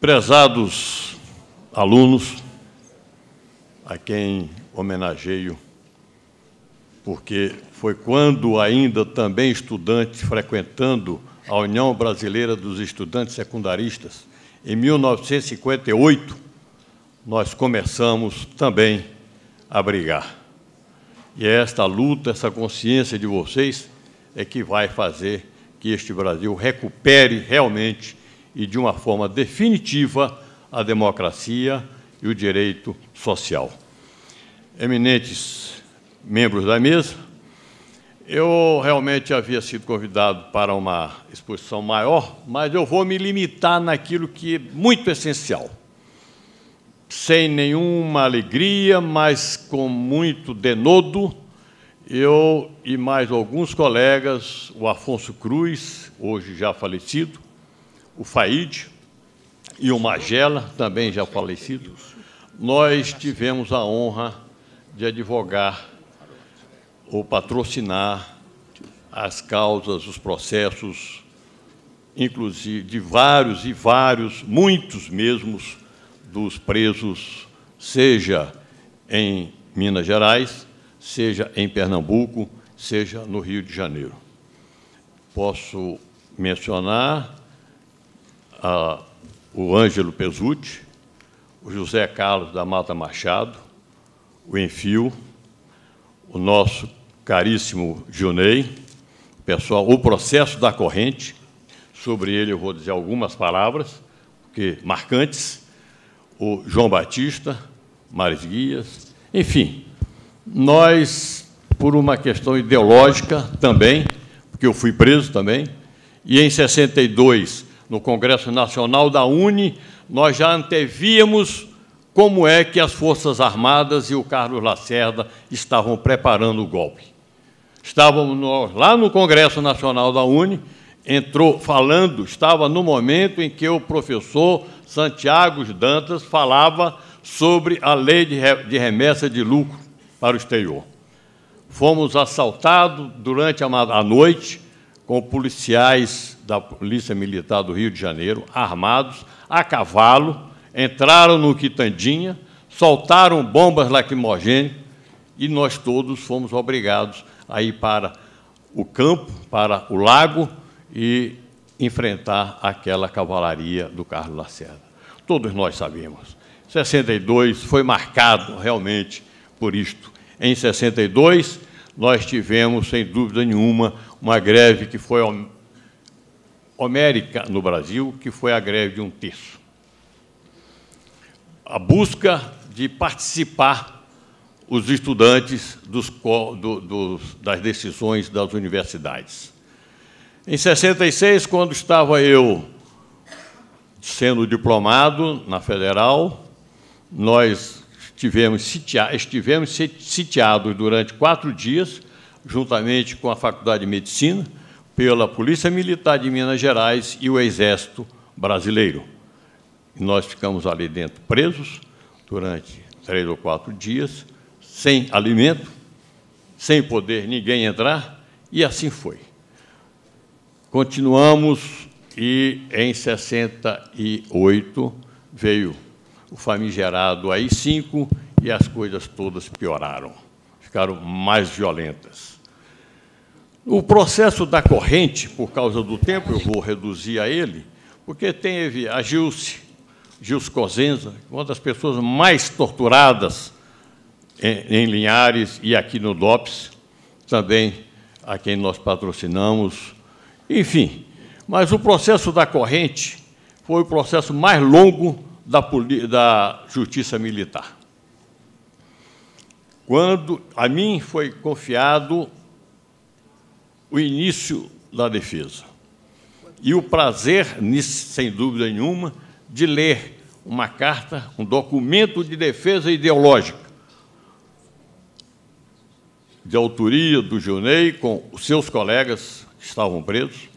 Prezados alunos, a quem homenageio, porque foi quando, ainda também estudante, frequentando a União Brasileira dos Estudantes Secundaristas, em 1958, nós começamos também a brigar. E é esta luta, essa consciência de vocês é que vai fazer que este Brasil recupere realmente e, de uma forma definitiva, a democracia e o direito social. Eminentes membros da mesa, eu realmente havia sido convidado para uma exposição maior, mas eu vou me limitar naquilo que é muito essencial. Sem nenhuma alegria, mas com muito denodo, eu e mais alguns colegas, o Afonso Cruz, hoje já falecido, o Faíde e o Magela, também já falecido, nós tivemos a honra de advogar ou patrocinar as causas, os processos, inclusive de vários e vários, muitos mesmos, dos presos, seja em Minas Gerais, seja em Pernambuco, seja no Rio de Janeiro. Posso mencionar a, o Ângelo Pesutti, o José Carlos da Mata Machado, o Enfio, o nosso caríssimo Junei, pessoal, o processo da corrente, sobre ele eu vou dizer algumas palavras, porque marcantes, o João Batista, Maris Guias, enfim, nós, por uma questão ideológica também, porque eu fui preso também, e em 62 no Congresso Nacional da UNE, nós já antevíamos como é que as Forças Armadas e o Carlos Lacerda estavam preparando o golpe. Estávamos nós lá no Congresso Nacional da UNE, entrou falando, estava no momento em que o professor Santiago Dantas falava sobre a lei de remessa de lucro para o exterior. Fomos assaltados durante a noite com policiais da Polícia Militar do Rio de Janeiro, armados, a cavalo, entraram no Quitandinha, soltaram bombas lacrimogênicas e nós todos fomos obrigados a ir para o campo, para o lago e enfrentar aquela cavalaria do Carlos Lacerda. Todos nós sabemos. 62 foi marcado realmente por isto. Em 62, nós tivemos, sem dúvida nenhuma, uma greve que foi homérica no Brasil, que foi a greve de um terço. A busca de participar os estudantes dos, do, dos, das decisões das universidades. Em 66, quando estava eu sendo diplomado na Federal, nós estivemos, estivemos sitiados durante quatro dias, juntamente com a Faculdade de Medicina, pela Polícia Militar de Minas Gerais e o Exército Brasileiro. E nós ficamos ali dentro presos durante três ou quatro dias, sem alimento, sem poder ninguém entrar, e assim foi. Continuamos e em 68 veio o famigerado AI-5 e as coisas todas pioraram, ficaram mais violentas. O processo da corrente, por causa do tempo, eu vou reduzir a ele, porque teve a Gilce, Gilce Cosenza, uma das pessoas mais torturadas em, Linhares e aqui no DOPS, também a quem nós patrocinamos. Enfim, mas o processo da corrente foi o processo mais longo da, da justiça militar. Quando a mim foi confiado o início da defesa. E o prazer, nisso, sem dúvida nenhuma, de ler uma carta, um documento de defesa ideológica, de autoria do Junei, com os seus colegas que estavam presos,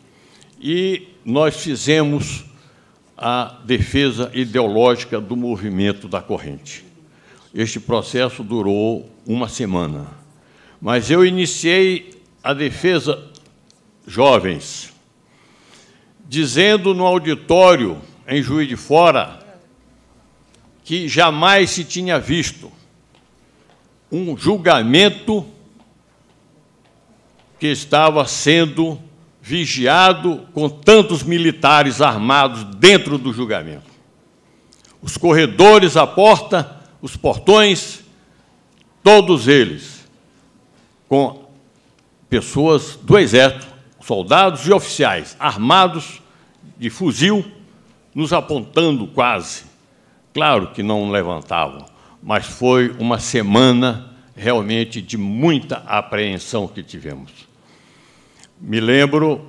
e nós fizemos a defesa ideológica do movimento da corrente. Este processo durou uma semana, mas eu iniciei a defesa jovens, dizendo no auditório em Juiz de Fora que jamais se tinha visto um julgamento que estava sendo vigiado com tantos militares armados dentro do julgamento. Os corredores, a porta, os portões, todos eles com pessoas do Exército, soldados e oficiais, armados de fuzil, nos apontando quase. Claro que não levantavam, mas foi uma semana realmente de muita apreensão que tivemos. Me lembro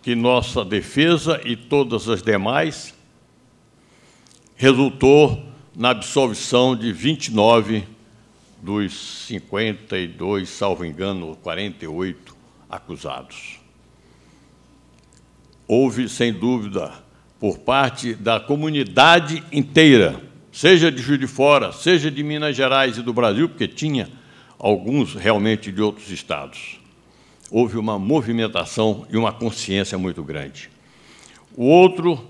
que nossa defesa e todas as demais resultou na absolvição de 29 dos 52, salvo engano, 48 acusados. Houve, sem dúvida, por parte da comunidade inteira, seja de Juiz de Fora, seja de Minas Gerais e do Brasil, porque tinha alguns realmente de outros estados. Houve uma movimentação e uma consciência muito grande. O outro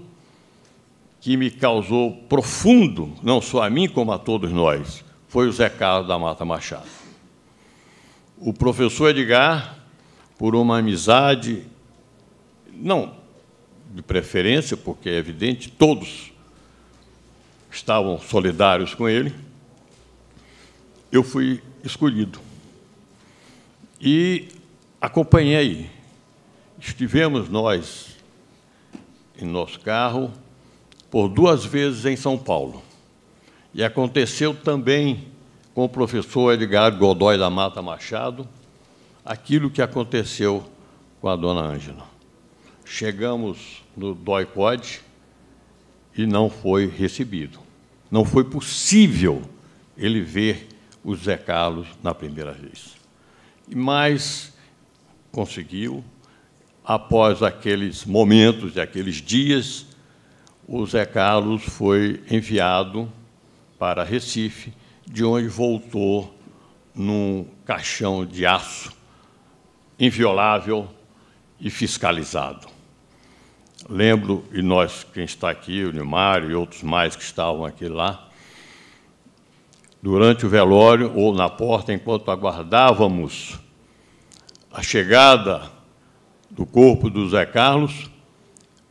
que me causou profundo, não só a mim como a todos nós, foi o Zé Carlos da Mata Machado. O professor Edgar, por uma amizade, não de preferência, porque é evidente, todos estavam solidários com ele, eu fui escolhido. E acompanhei. Estivemos nós, em nosso carro, por duas vezes em São Paulo. E aconteceu também com o professor Edgar Godoy da Mata Machado aquilo que aconteceu com a dona Ângela. Chegamos no doi e não foi recebido. Não foi possível ele ver o Zé Carlos na primeira vez. Mas conseguiu, após aqueles momentos e aqueles dias, o Zé Carlos foi enviado para Recife, de onde voltou num caixão de aço inviolável e fiscalizado. Lembro, e nós, quem está aqui, o Nilmar e outros mais que estavam aqui lá, durante o velório ou na porta, enquanto aguardávamos a chegada do corpo do Zé Carlos,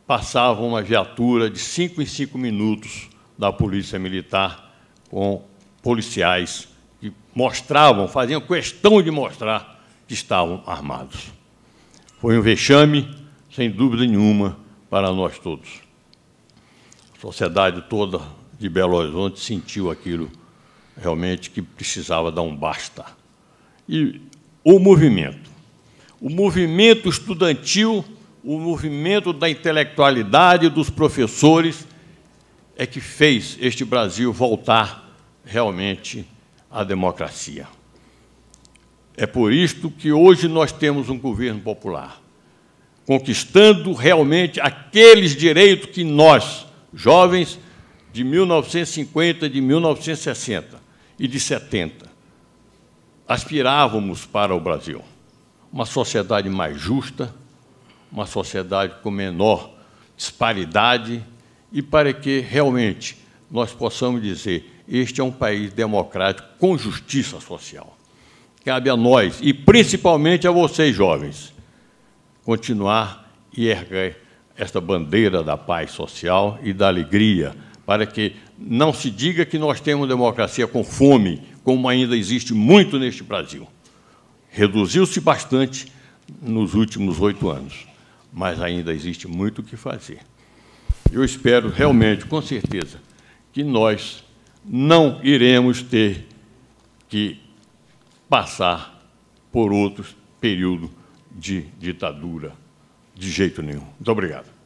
passava uma viatura de cinco em cinco minutos da Polícia Militar com policiais que mostravam, faziam questão de mostrar que estavam armados. Foi um vexame, sem dúvida nenhuma, para nós todos. A sociedade toda de Belo Horizonte sentiu aquilo realmente que precisava dar um basta. E o movimento. O movimento estudantil, o movimento da intelectualidade dos professores é que fez este Brasil voltar realmente à democracia. É por isto que hoje nós temos um governo popular, conquistando realmente aqueles direitos que nós, jovens de 1950, de 1960 e de 70, aspirávamos para o Brasil. Uma sociedade mais justa, uma sociedade com menor disparidade e para que realmente nós possamos dizer: este é um país democrático com justiça social. Cabe a nós, e principalmente a vocês, jovens, continuar e erguer esta bandeira da paz social e da alegria, para que não se diga que nós temos democracia com fome, como ainda existe muito neste Brasil. Reduziu-se bastante nos últimos oito anos, mas ainda existe muito o que fazer eu espero realmente, com certeza, que nós não iremos ter que passar por outro período de ditadura de jeito nenhum. Muito obrigado.